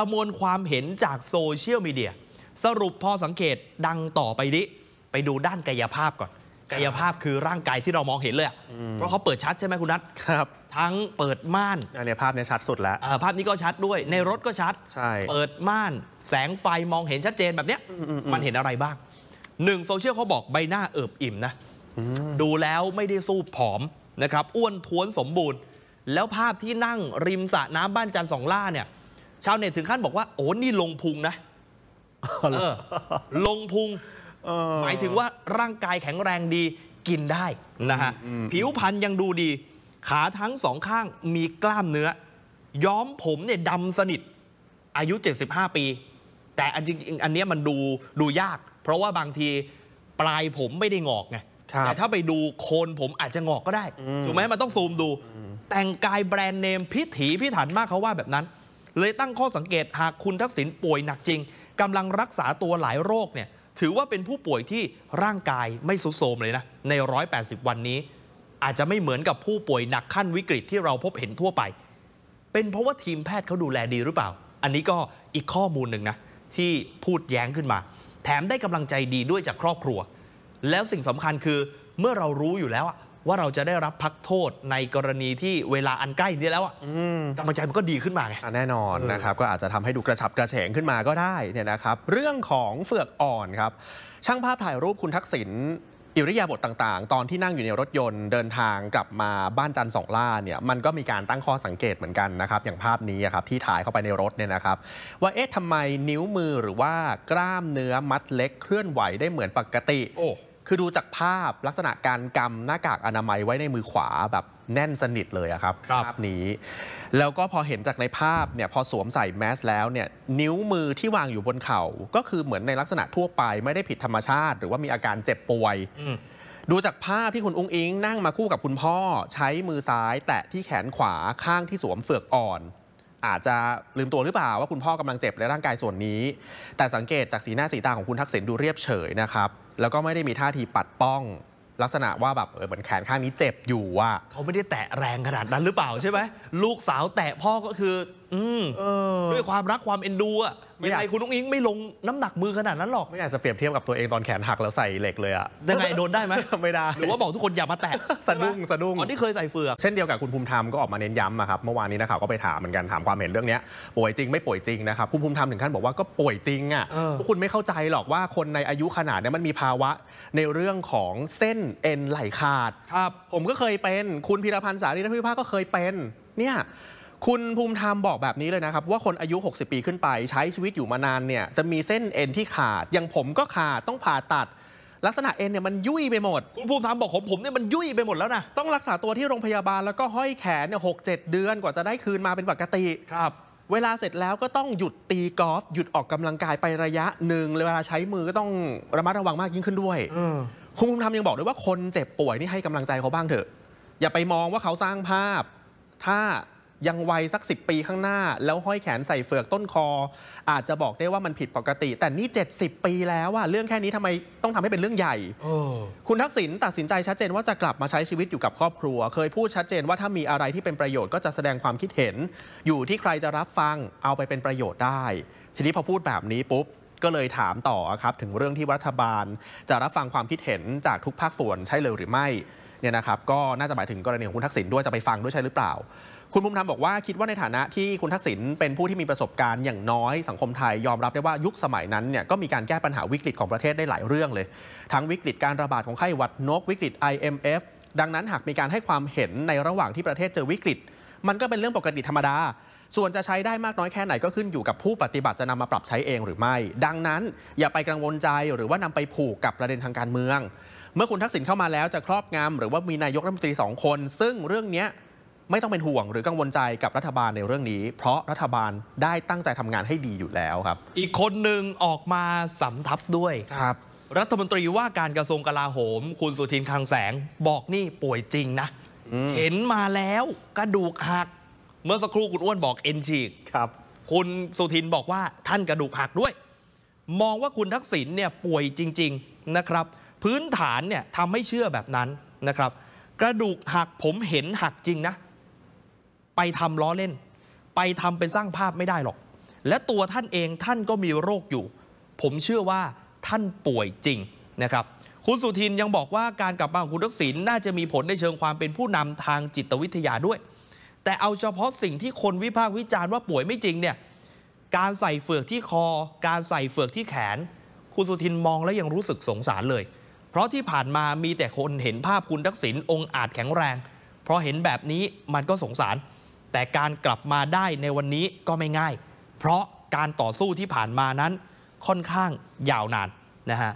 ประมวลความเห็นจากโซเชียลมีเดียสรุปพอสังเกตดังต่อไปนี้ไปดูด้านกายภาพก่อนกายภาพคือร่างกายที่เรามองเห็นเลยเพราะเขาเปิดชัดใช่ไหมคุณนัทครับ ทั้งเปิดม่านอันนี้ภาพนี้ชัดสุดแล้วภาพนี้ก็ชัดด้วยในรถก็ชัดใช่เปิดม่านแสงไฟมองเห็นชัดเจนแบบเนี้ยมันเห็นอะไรบ้างหนึ่งโซเชียลเขาบอกใบหน้าเอิบอิ่มนะดูแล้วไม่ได้สู้ผอมนะครับอ้วนท้วนสมบูรณ์แล้วภาพที่นั่งริมสระน้ำบ้านจันทร์สองล่าเนี่ยชาวเน็ตถึงขั้นบอกว่า โอ้ นี่ลงพุงนะ ลงพุงหมายถึงว่าร่างกายแข็งแรงดีกินได้นะฮะ ผิวพรรณยังดูดี ขาทั้งสองข้างมีกล้ามเนื้อ ย้อมผมเนี่ยดำสนิท อายุ 75 ปี แต่อันจริงอันนี้มันดูดูยาก เพราะว่าบางทีปลายผมไม่ได้งอกไงแต่ถ้าไปดูโคนผมอาจจะงอกก็ได้ ถูกไหมมันต้องซูมดู แต่งกายแบรนด์เนมพิถีพิถันมากเขาว่าแบบนั้นเลยตั้งข้อสังเกตหากคุณทักษิณป่วยหนักจริง กำลังรักษาตัวหลายโรคเนี่ยถือว่าเป็นผู้ป่วยที่ร่างกายไม่สุดโทมเลยนะใน 180 วันนี้ อาจจะไม่เหมือนกับผู้ป่วยหนักขั้นวิกฤตที่เราพบเห็นทั่วไป เป็นเพราะว่าทีมแพทย์เขาดูแลดีหรือเปล่า อันนี้ก็อีกข้อมูลหนึ่งนะ ที่พูดแย้งขึ้นมา แถมได้กำลังใจดีด้วยจากครอบครัว แล้วสิ่งสำคัญคือเมื่อเรารู้อยู่แล้วว่าเราจะได้รับพักโทษในกรณีที่เวลาอันใกล้นี้แล้ว กำลังใจมันก็ดีขึ้นมาไงแน่นอนนะครับ ก็อาจจะทำให้ดูกระฉับกระเฉงขึ้นมาก็ได้เนี่ยนะครับ เรื่องของเฟือกอ่อนครับ ช่างภาพถ่ายรูปคุณทักษิณอิริยาบถต่างๆ ตอนที่นั่งอยู่ในรถยนต์เดินทางกลับมาบ้านจันทร์สองล่าเนี่ยมันก็มีการตั้งข้อสังเกตเหมือนกันนะครับอย่างภาพนี้ครับที่ถ่ายเข้าไปในรถเนี่ยนะครับว่าเอ๊ะทำไมนิ้วมือหรือว่ากล้ามเนื้อมัดเล็ก เคลื่อนไหวได้เหมือนปกติ โคือดูจากภาพลักษณะการกำหน้ากากอนามัยไว้ในมือขวาแบบแน่นสนิทเลยครับภาพนี้ แล้วก็พอเห็นจากในภาพเนี่ยพอสวมใส่แมสแล้วเนี่ย นิ้วมือที่วางอยู่บนเข่าก็คือเหมือนในลักษณะทั่วไปไม่ได้ผิดธรรมชาติ หรือว่ามีอาการเจ็บป่วย ดูจากภาพที่คุณอุ้งอิงนั่งมาคู่กับคุณพ่อ ใช้มือซ้ายแตะที่แขนขวาข้างที่สวมเฟือกอ่อนอาจจะลืมตัวหรือเปล่าว่าคุณพ่อกำลังเจ็บในร่างกายส่วนนี้ แต่สังเกตจากสีหน้าสีตาของคุณทักษิณดูเรียบเฉยนะครับ แล้วก็ไม่ได้มีท่าทีปัดป้อง ลักษณะว่าแบบเหมือนแขนข้างนี้เจ็บอยู่ว่ะเขาไม่ได้แตะแรงขนาดนั้นหรือเปล่าใช่ไหม ลูกสาวแตะพ่อก็คือด้วยความรักความเอ็นดูอะไม่ยังไงคุณนุ้งอิงไม่ลงน้ำหนักมือขนาดนั้นหรอก ไม่อยากจะเปรียบเทียบกับตัวเองตอนแขนหักแล้วใส่เหล็กเลยอะยังไงโดนได้ไหมไม่ได้ หรือว่าบอกทุกคนอย่ามาแตะสะดุ้งสะดุ้งอ๋อนี่เคยใส่เฟือกเช่นเดียวกับคุณภูมิธรรมก็ออกมาเน้นย้ำอะครับ เมื่อวานนี้นะคข่าวก็ไปถามเหมือนกันถามความเห็นเรื่องนี้ป่วยจริงไม่ป่วยจริงนะครับ คุณภูมิธรรมถึงขั้นบอกว่าก็ป่วยจริงอ่ะพวกคุณไม่เข้าใจหรอกว่าคนในอายุขนาดนี้มันมีภาวะในเรื่องของเส้นเอ็นไหลขาด ครับ ผมก็เคยเป็น คุณพีรพันธ์สารีนัิพาก็เคยเป็นเนี่ยคุณภูมิธรรมบอกแบบนี้เลยนะครับ ว่าคนอายุ 60 ปีขึ้นไปใช้ชีวิตอยู่มานานเนี่ย จะมีเส้นเอ็นที่ขาด อย่างผมก็ขาด ต้องผ่าตัด ลักษณะเอ็นเนี่ยมันยุ่ยไปหมด คุณภูมิธรรมบอกผมผมเนี่ยมันยุ่ยไปหมดแล้วนะ ต้องรักษาตัวที่โรงพยาบาลแล้วก็ห้อยแขนเนี่ยหกเดือนกว่าจะได้คืนมาเป็นปกติครับ เวลาเสร็จแล้วก็ต้องหยุดตีกอล์ฟหยุดออกกำลังกายไประยะหนึ่งเวลาใช้มือก็ต้องระมัดระวังมากยิ่งขึ้นด้วยคุณภูมิธรรมยังบอกด้วยว่าคนเจ็บป่วยนี่ให้กำลังใจเขาบ้างเถอะอย่าไปมองว่าเขาสร้างภาพถ้ายังวัยสัก 10 ปีข้างหน้า แล้วห้อยแขนใส่เฟือกต้นคอ อาจจะบอกได้ว่ามันผิดปกติ แต่นี่ 70 ปีแล้วอะเรื่องแค่นี้ทำไมต้องทำให้เป็นเรื่องใหญ่คุณทักษิณตัดสินใจชัดเจนว่าจะกลับมาใช้ชีวิตอยู่กับครอบครัว เคยพูดชัดเจนว่าถ้ามีอะไรที่เป็นประโยชน์ก็จะแสดงความคิดเห็น อยู่ที่ใครจะรับฟังเอาไปเป็นประโยชน์ได้ ทีนี้พอพูดแบบนี้ปุ๊บก็เลยถามต่อครับ ถึงเรื่องที่รัฐบาล จะรับฟังความคิดเห็นจากทุกภาคส่วนใช่เลยหรือไม่เนี่ยนะครับก็น่าจะหมายถึงกรณีของคุณทักษิณด้วยจะไปฟังด้วยใช่หรือเปล่า คุณภูมิธรรมบอกว่าคิดว่าในฐานะที่คุณทักษิณเป็นผู้ที่มีประสบการณ์อย่างน้อยสังคมไทยยอมรับได้ว่ายุคสมัยนั้นเนี่ยก็มีการแก้ปัญหาวิกฤตของประเทศได้หลายเรื่องเลย ทั้งวิกฤตการระบาดของไข้หวัดนกวิกฤต IMF ดังนั้นหากมีการให้ความเห็นในระหว่างที่ประเทศเจอวิกฤต มันก็เป็นเรื่องปกติธรรมดา ส่วนจะใช้ได้มากน้อยแค่ไหนก็ขึ้นอยู่กับผู้ปฏิบัติจะนำมาปรับใช้เองหรือไม่ ดังนั้นอย่าไปกังวลใจหรือว่านำไปผูกกับประเด็นทางการเมืองเมื่อคุณทักษิณเข้ามาแล้วจะครอบงำหรือว่ามีนายกรัฐมนตรีสองคน ซึ่งเรื่องนี้ไม่ต้องเป็นห่วงหรือกังวลใจกับรัฐบาลในเรื่องนี้ เพราะรัฐบาลได้ตั้งใจทำงานให้ดีอยู่แล้วครับ อีกคนหนึ่งออกมาสำทับด้วยครับ รัฐมนตรีว่าการกระทรวงกลาโหม คุณสุทินคลังแสงบอกนี่ป่วยจริงนะ เห็นมาแล้วกระดูกหักเมื่อสักครู่คุณอ้วนบอกเอ็นฉีกครับ คุณสุทินบอกว่าท่านกระดูกหักด้วย มองว่าคุณทักษิณเนี่ยป่วยจริง ๆ นะครับพื้นฐานเนี่ยทำให้เชื่อแบบนั้นนะครับ กระดูกหักผมเห็นหักจริงนะ ไปทำล้อเล่น ไปทำเป็นสร้างภาพไม่ได้หรอก และตัวท่านเองท่านก็มีโรคอยู่ ผมเชื่อว่าท่านป่วยจริงนะครับคุณสุทินยังบอกว่าการกลับมาของคุณทักษิณน่าจะมีผลในเชิงความเป็นผู้นำทางจิตวิทยาด้วย แต่เอาเฉพาะสิ่งที่คนวิพากษ์วิจารณ์ว่าป่วยไม่จริงเนี่ยการใส่เฟือกที่คอ การใส่เฟือกที่แขน คุณสุทินมองแล้วยังรู้สึกสงสารเลยเพราะที่ผ่านมามีแต่คนเห็นภาพคุณทักษิณองค์อาจแข็งแรง เพราะเห็นแบบนี้มันก็สงสาร แต่การกลับมาได้ในวันนี้ก็ไม่ง่าย เพราะการต่อสู้ที่ผ่านมานั้นค่อนข้างยาวนานนะฮะ